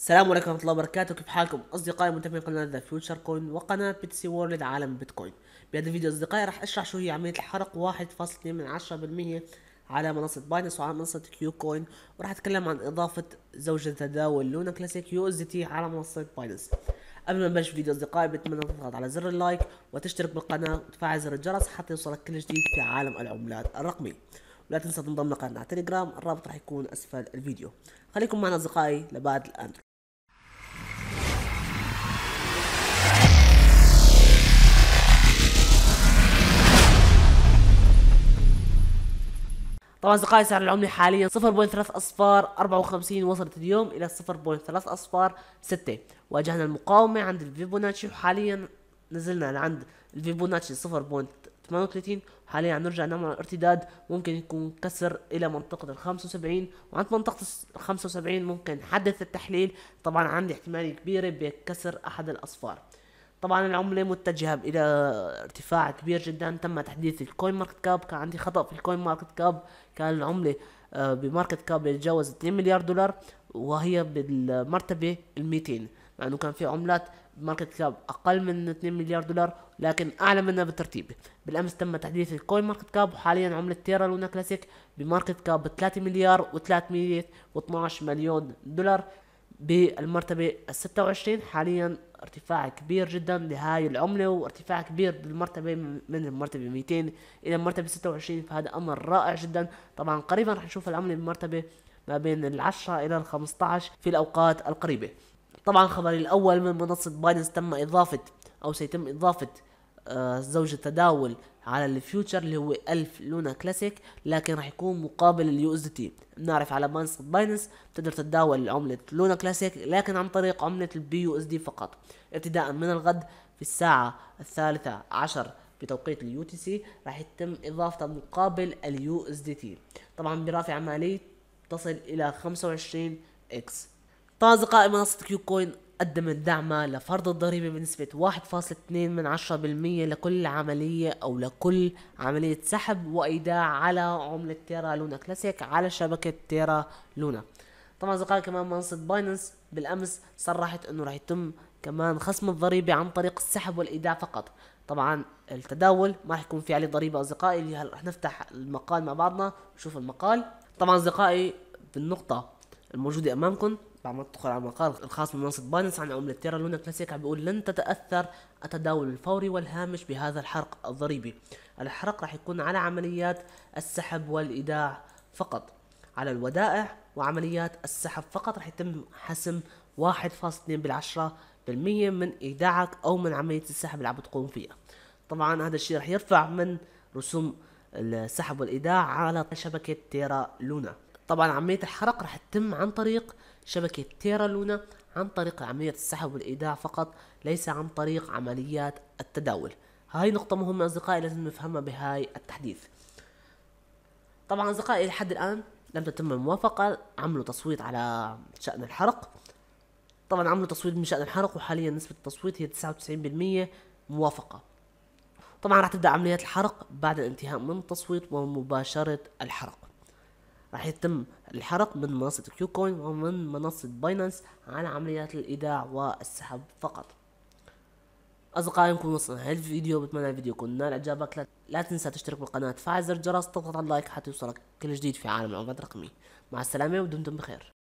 السلام عليكم ورحمة الله وبركاته كيف حالكم أصدقائي متابعين قناة ذا فيوتشر كوين وقناة بيتسي وورلد عالم بيتكوين بهذا الفيديو أصدقائي راح أشرح شو هي عملية الحرق 1.2 من 10% على منصة باينس وعلى منصة كيو كوين وراح أتكلم عن إضافة زوجة تداول لونا كلاسيك يو اس تي على منصة باينس قبل ما نبلش الفيديو أصدقائي بتمنى تضغط على زر اللايك وتشترك بالقناة وتفعل زر الجرس حتى يوصلك كل جديد في عالم العملات الرقمي ولا تنسى تنضم لقناة تليجرام الرابط راح يكون أسفل الفيديو خليكم معنا أصدقائي لبعد الأندرو طبعا أصدقائي سعر العملة حاليا 0.3 أصفار 54 وصلت اليوم إلى 0.3 أصفار 6 واجهنا المقاومة عند الفيبوناتشي وحاليا نزلنا لعند الفيبوناتشي 0.38 حاليا عم نرجع نعمل ارتداد ممكن يكون كسر الى منطقة ال 75 وعند منطقة ال 75 ممكن حدث التحليل طبعا عندي احتمالية كبيرة بكسر احد الاصفار طبعا العملة متجهة إلى ارتفاع كبير جدا تم تحديث الكوين ماركت كاب كان عندي خطأ في الكوين ماركت كاب كان العملة آه، بماركت كاب يتجاوز 2 مليار دولار وهي بالمرتبة ال 200 مع انه كان في عملات ماركت كاب اقل من 2 مليار دولار لكن اعلى منها بالترتيب بالامس تم تحديث الكوين ماركت كاب وحاليا عملة تيرا لونا كلاسيك بماركت كاب 3 مليار و312 مليون دولار بالمرتبة ال 26 حاليا ارتفاع كبير جدا لهاي العملة وارتفاع كبير بالمرتبة من المرتبة 200 إلى المرتبة 26 فهذا أمر رائع جدا طبعا قريبا رح نشوف العملة بالمرتبة ما بين العشرة إلى ال 15 في الأوقات القريبة طبعا خبري الأول من منصة بايننس تم إضافة أو سيتم إضافة زوجة آه، زوج التداول على الفيوتشر اللي هو 1000 لونا كلاسيك لكن راح يكون مقابل اليو اس دي تي بنعرف على باينس باينس بتقدر تتداول عملة لونا كلاسيك لكن عن طريق عملة البي يو اس دي فقط ابتداء من الغد في الساعة الثالثة عشر بتوقيت اليو تي سي راح يتم اضافته مقابل اليو اس دي تي طبعا برافع مالية تصل الى 25 اكس طازقة منصة كيو كوين قدمت الدعم لفرض الضريبة بنسبة 1.2% لكل عملية أو لكل عملية سحب وإيداع على عملة تيرا لونا كلاسيك على شبكة تيرا لونا طبعا أصدقائي كمان منصة بايننس بالأمس صرحت أنه راح يتم كمان خصم الضريبة عن طريق السحب والإيداع فقط طبعا التداول ما راح يكون في عليه ضريبة أصدقائي اللي راح نفتح المقال مع بعضنا نشوف المقال طبعا أصدقائي بالنقطة الموجودة أمامكم بعد ما تدخل على المقال الخاص بمنصة بايننس عن عملة تيرا لونا كلاسيك عم بيقول لن تتأثر التداول الفوري والهامش بهذا الحرق الضريبي الحرق راح يكون على عمليات السحب والإيداع فقط على الودائع وعمليات السحب فقط راح يتم حسم 1.2 بالعشرة بالمية من إيداعك أو من عملية السحب اللي عم بتقوم فيها طبعا هذا الشيء راح يرفع من رسوم السحب والإيداع على شبكة تيرا لونا طبعا عملية الحرق راح تتم عن طريق شبكة تيرا لونا عن طريق عملية السحب والإيداع فقط ليس عن طريق عمليات التداول هاي نقطة مهمة أصدقائي لازم نفهمها بهاي التحديث طبعا أصدقائي لحد الآن لم تتم الموافقة عملوا تصويت على شأن الحرق طبعا عملوا تصويت من شأن الحرق وحاليا نسبة التصويت هي 99% موافقة طبعا راح تبدأ عمليات الحرق بعد الانتهاء من التصويت ومباشرة الحرق راح يتم الحرق من منصة كيو كوين ومن منصة باينانس عن عمليات الإيداع والسحب فقط أصدقائي نكون وصلنا لهذا الفيديو بتمنى الفيديو يكون نال إعجابك لا, لا تنسى تشترك بالقناة تفعل زر الجرس تضغط على اللايك حتى يوصلك كل جديد في عالم العملات الرقمي مع السلامة ودمتم بخير